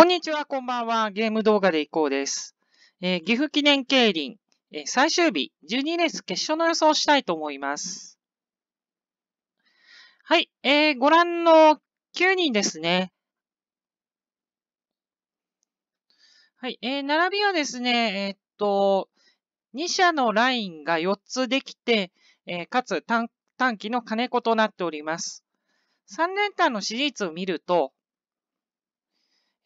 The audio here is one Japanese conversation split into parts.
こんにちは、こんばんは。ゲーム動画でいこうです。えー、岐阜記念競輪、えー、最終日、12レース決勝の予想をしたいと思います。はい、えー、ご覧の9人ですね。はい、えー、並びはですね、えー、っと、2社のラインが4つできて、えー、かつ短短期の金子となっております。3連単の支持率を見ると、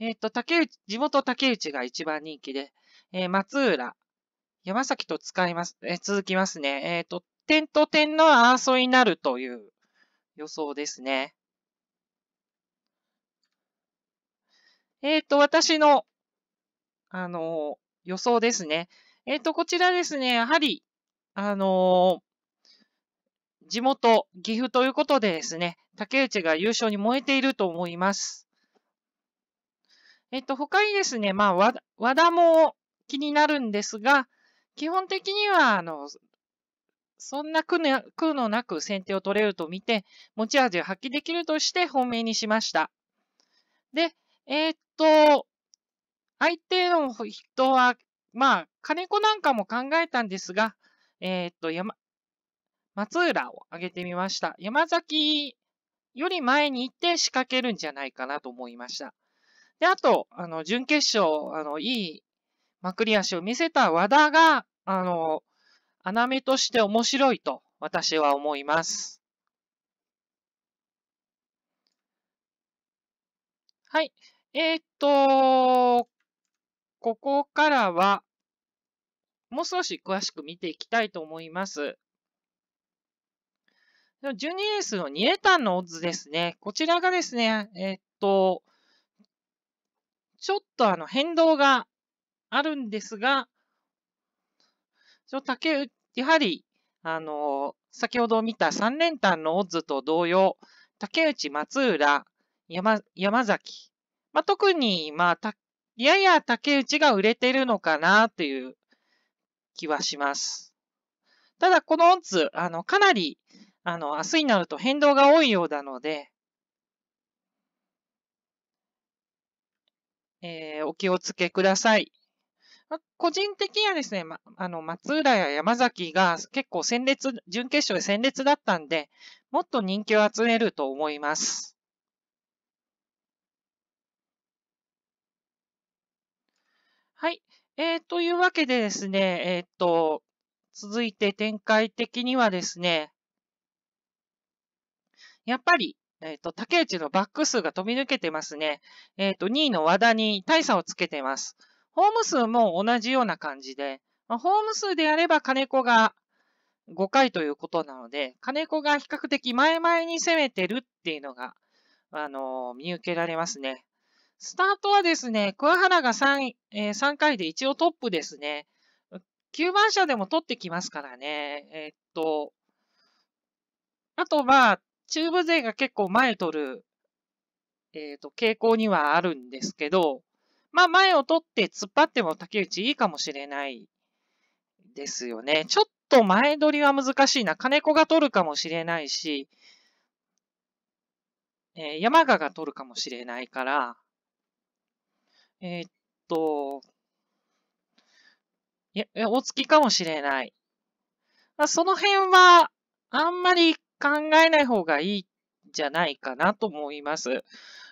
えっ、ー、と、竹内、地元竹内が一番人気で、えー、松浦、山崎と使います、えー、続きますね。えっ、ー、と、点と点の争いになるという予想ですね。えっ、と、私の、あの予想ですね。えっ、と、こちらですね、やはり、あの地元、岐阜ということでですね、竹内が優勝に燃えていると思います。えっと、他にですね、まあ、和田も気になるんですが、基本的には、あの、そんな苦のなく先手を取れると見て、持ち味を発揮できるとして本命にしました。で、えー、っと、相手の人は、まあ、金子なんかも考えたんですが、えー、っと、山、松浦を挙げてみました。山崎より前に行って仕掛けるんじゃないかなと思いました。で、あと、あの、準決勝、あの、いいまくり足を見せた和田が、あの、穴目として面白いと私は思います。はい。えー、っと、ここからは、もう少し詳しく見ていきたいと思います。12エースの2レタンのオッズですね。こちらがですね、えー、っと、ちょっとあの変動があるんですが、ちょ竹内、やはり、あの、先ほど見た三連単のオッズと同様、竹内、松浦、山、山崎。まあ、特に、まあ、た、やや竹内が売れてるのかなという気はします。ただ、このオッズ、あの、かなり、あの、明日になると変動が多いようなので、えー、お気をつけください。ま個人的にはですね、ま、あの、松浦や山崎が結構戦列、準決勝で戦列だったんで、もっと人気を集めると思います。はい。えー、というわけでですね、えー、っと、続いて展開的にはですね、やっぱりえっ、ー、と、竹内のバック数が飛び抜けてますね。えっ、ー、と、2位の和田に大差をつけてます。ホーム数も同じような感じで、まあ、ホーム数であれば金子が5回ということなので、金子が比較的前々に攻めてるっていうのが、あのー、見受けられますね。スタートはですね、桑原が 3,、えー、3回で一応トップですね。9番車でも取ってきますからね。えー、っと、あとまあ、中部勢が結構前取る、えっ、ー、と、傾向にはあるんですけど、まあ前を取って突っ張っても竹内いいかもしれないですよね。ちょっと前取りは難しいな。金子が取るかもしれないし、えー、山賀が取るかもしれないから、えー、っと、いや、大月かもしれない。その辺は、あんまり考えない方がいいんじゃないかなと思います。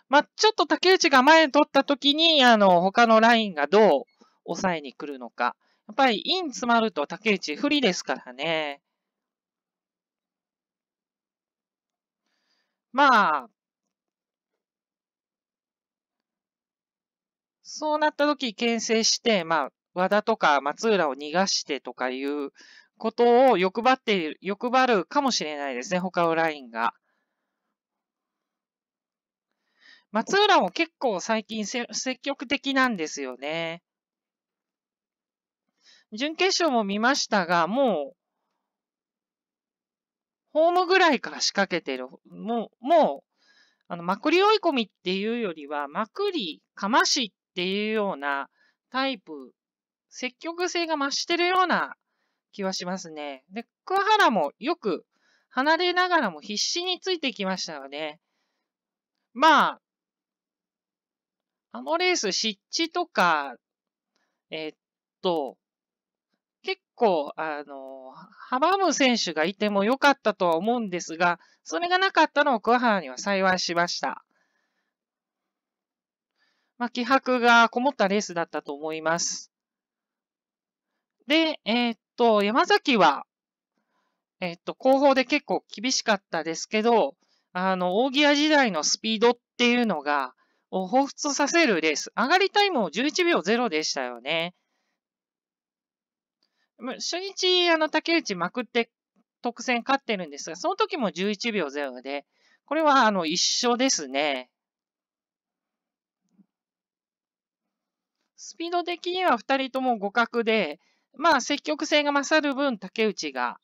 まあ、ちょっと竹内が前に取った時に、あの、他のラインがどう抑えに来るのか。やっぱりイン詰まると竹内不利ですからね。まあ、そうなった時、牽制して、まあ、和田とか松浦を逃がしてとかいうことを欲張っている、欲張るかもしれないですね、他のラインが。松浦も結構最近積極的なんですよね。準決勝も見ましたが、もう、ホームぐらいから仕掛けてる。もう、もう、あの、まくり追い込みっていうよりは、まくり、かましっていうようなタイプ、積極性が増してるような気はしますね。で、桑原もよく離れながらも必死についてきましたよね。まあ、あのレース、湿地とか、えー、っと、結構、あの、阻む選手がいても良かったとは思うんですが、それがなかったのを桑原には幸いしました。まあ、気迫がこもったレースだったと思います。で、えー、っと、山崎は、えっと、後方で結構厳しかったですけど、あの、大ギア時代のスピードっていうのが、を彷彿させるレース。上がりタイムを11秒0でしたよね。初日、あの、竹内まくって特選勝ってるんですが、その時も11秒0で、これは、あの、一緒ですね。スピード的には2人とも互角で、まあ、積極性が勝る分、竹内が、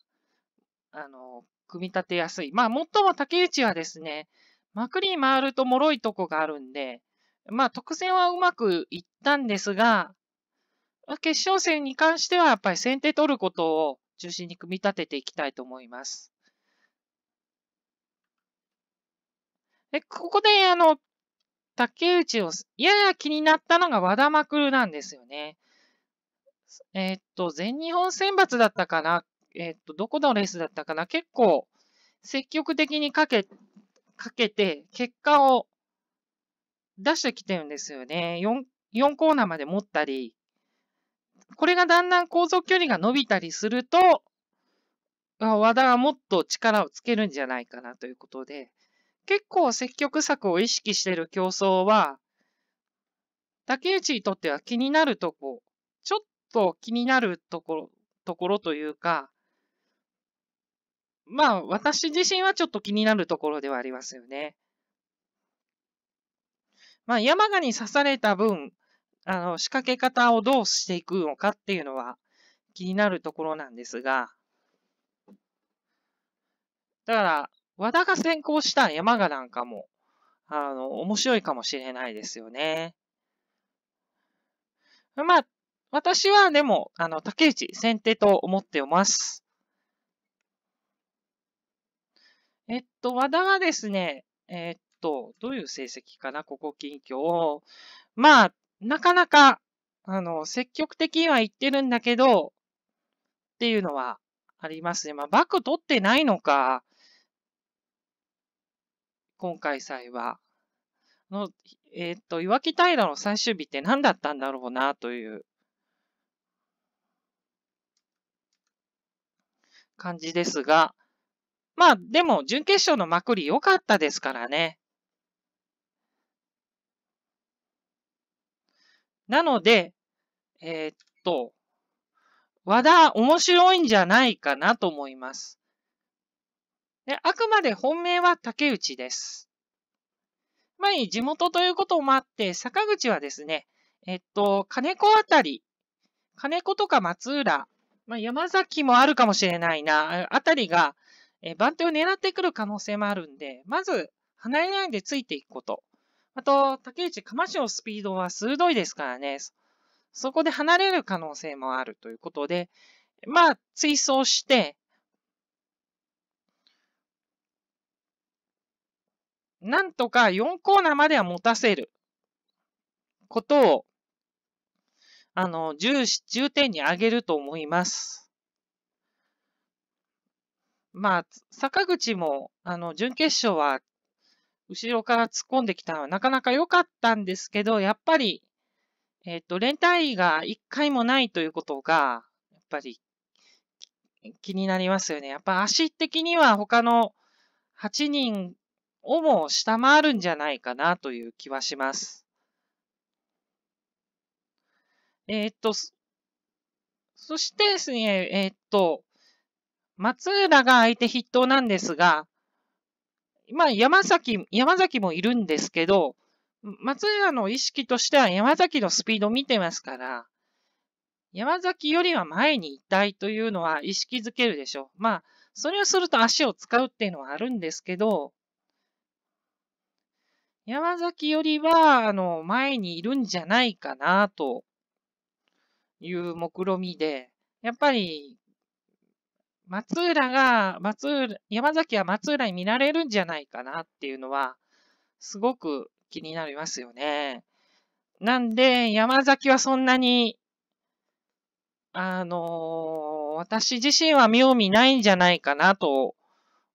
あの、組み立てやすい。まあ、もっとも竹内はですね、幕に回ると脆いとこがあるんで、まあ、特選はうまくいったんですが、決勝戦に関してはやっぱり先手取ることを中心に組み立てていきたいと思います。で、ここで、あの、竹内を、やや気になったのが和田まくるなんですよね。えっ、と、全日本選抜だったかなえっ、と、どこのレースだったかな結構、積極的にかけ、かけて、結果を出してきてるんですよね。4、4コーナーまで持ったり、これがだんだん航続距離が伸びたりすると、和田がもっと力をつけるんじゃないかなということで、結構積極策を意識している競争は、竹内にとっては気になるとこ、ちょっと気になるところ、ところというか、まあ、私自身はちょっと気になるところではありますよね。まあ、山鹿に刺された分、あの、仕掛け方をどうしていくのかっていうのは気になるところなんですが、だから、和田が先行した山鹿なんかも、あの、面白いかもしれないですよね。まあ、私はでも、あの、竹内先手と思っています。えっと、和田はですね、えっと、どういう成績かな、ここ近況。まあ、なかなか、あの、積極的には言ってるんだけど、っていうのはありますね。まあ、バック取ってないのか、今回祭は。の、えっ、と、岩木平の最終日って何だったんだろうな、という感じですが、まあでも準決勝のまくり良かったですからね。なので、えー、っと、和田面白いんじゃないかなと思います。であくまで本命は竹内です。前に地元ということもあって、坂口はですね、えっと、金子あたり、金子とか松浦、まあ、山崎もあるかもしれないな、あたりが、えー、番手を狙ってくる可能性もあるんで、まず、離れないでついていくこと。あと、竹内、鎌石のスピードは鋭いですからね、そこで離れる可能性もあるということで、まあ、追走して、なんとか4コーナーまでは持たせることをあの、重、重点に上げると思います。まあ、坂口も、あの、準決勝は、後ろから突っ込んできたのはなかなか良かったんですけど、やっぱり、えっ、ー、と、連帯が一回もないということが、やっぱり気になりますよね。やっぱ足的には他の8人をも下回るんじゃないかなという気はします。えー、っと、そしてですね、えー、っと、松浦が相手筆頭なんですが、まあ山崎、山崎もいるんですけど、松浦の意識としては山崎のスピードを見てますから、山崎よりは前にいたいというのは意識づけるでしょう。まあ、それをすると足を使うっていうのはあるんですけど、山崎よりは、あの、前にいるんじゃないかなという目論みで、やっぱり、松浦が、松浦、山崎は松浦に見られるんじゃないかなっていうのは、すごく気になりますよね。なんで、山崎はそんなに、あのー、私自身は妙味ないんじゃないかなと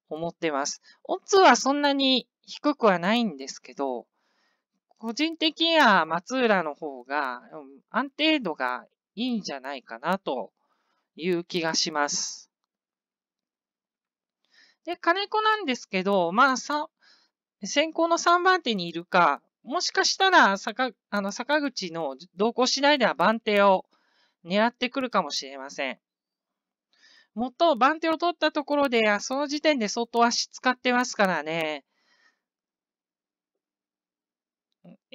思ってます。オッズはそんなに低くはないんですけど、個人的には松浦の方が安定度がいいんじゃないかなという気がします。で、金子なんですけど、まあ、さ、先行の3番手にいるか、もしかしたら坂、あの、坂口の動向次第では番手を狙ってくるかもしれません。もっと番手を取ったところで、その時点で相当足使ってますからね。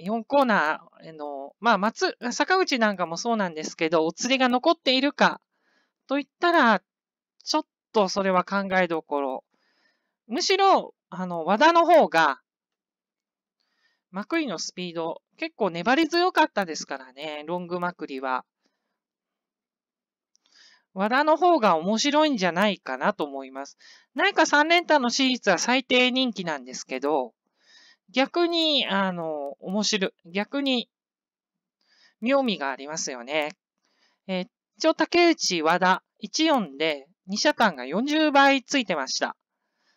4コーナーの、まあ、松、坂口なんかもそうなんですけど、お釣りが残っているかと言ったら、ちょっとそれは考えどころ。むしろ、あの、和田の方が、まくりのスピード、結構粘り強かったですからね、ロングまくりは。和田の方が面白いんじゃないかなと思います。何か3連単のシリーズは最低人気なんですけど、逆に、あの、面白い、逆に、妙味がありますよね。えー、一応、竹内和田、14で、2社間が40倍ついてました。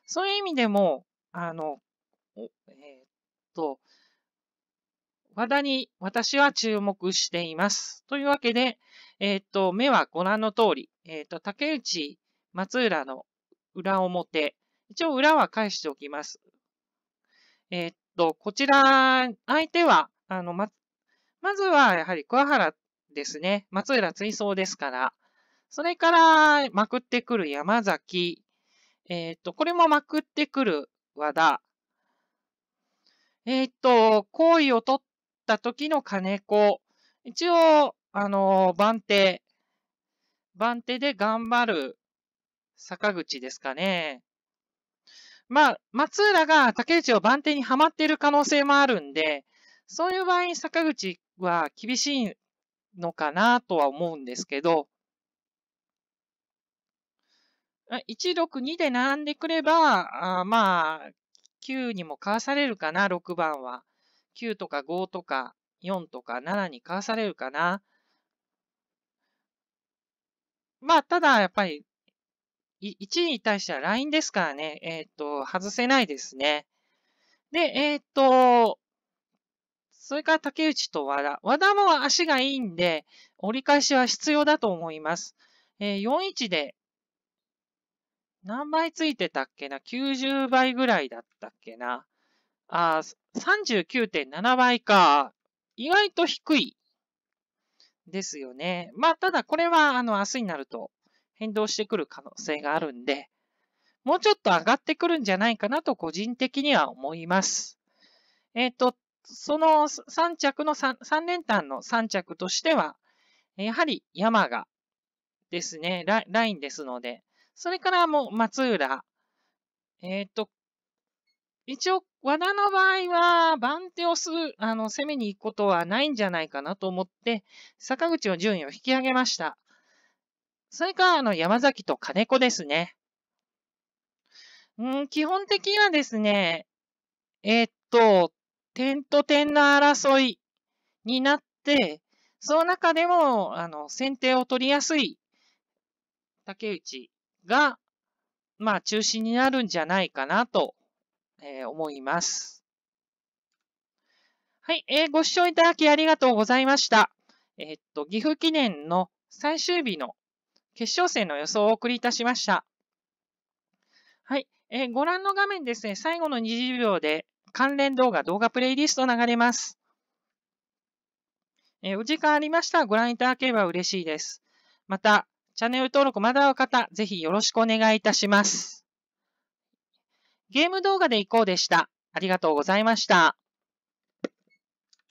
そういう意味でも、あの、えー、っと、和田に私は注目しています。というわけで、えー、っと、目はご覧の通り、えー、っと、竹内、松浦の裏表。一応裏は返しておきます。えー、っと、こちら、相手は、あの、ま、まずは、やはり桑原ですね。松浦追走ですから。それから、まくってくる山崎。えー、っと、これもまくってくる和田。えー、っと、行為を取った時の金子。一応、あの、番手。番手で頑張る坂口ですかね。まあ、松浦が竹内を番手にはまっている可能性もあるんで、そういう場合に坂口は厳しいのかなとは思うんですけど、162で並んでくれば、あまあ、9にもかわされるかな、6番は。9とか5とか4とか7にかわされるかな。まあ、ただやっぱり1に対しては LINE ですからね、えっ、ー、と、外せないですね。で、えっ、ー、と、それから竹内と和田。和田も足がいいんで、折り返しは必要だと思います。えー、4で、何倍ついてたっけな ?90 倍ぐらいだったっけなあ、39.7倍か。意外と低いですよね。まあ、ただこれは、あの、明日になると変動してくる可能性があるんで、もうちょっと上がってくるんじゃないかなと個人的には思います。えっ、ー、と、その3着の 3, 3連単の3着としては、やはり山がですね、ララインですので、それからもう松浦、えっ、ー、と、一応、和田の場合は、番手をする、あの、攻めに行くことはないんじゃないかなと思って、坂口の順位を引き上げました。それから、あの、山崎と金子ですね。うん、基本的にはですね、えー、っと、点と点の争いになって、その中でも、あの、先手を取りやすい竹内が、まあ、中心になるんじゃないかなと、えー、思います。はい、えー、ご視聴いただきありがとうございました。えー、っと、岐阜記念の最終日の決勝戦の予想をお送りいたしました。はい。えー、ご覧の画面ですね、最後の20秒で関連動画、動画プレイリスト流れます。えー、お時間ありましたらご覧いただければ嬉しいです。また、チャンネル登録まだの方、ぜひよろしくお願いいたします。ゲーム動画でいこうでした。ありがとうございました。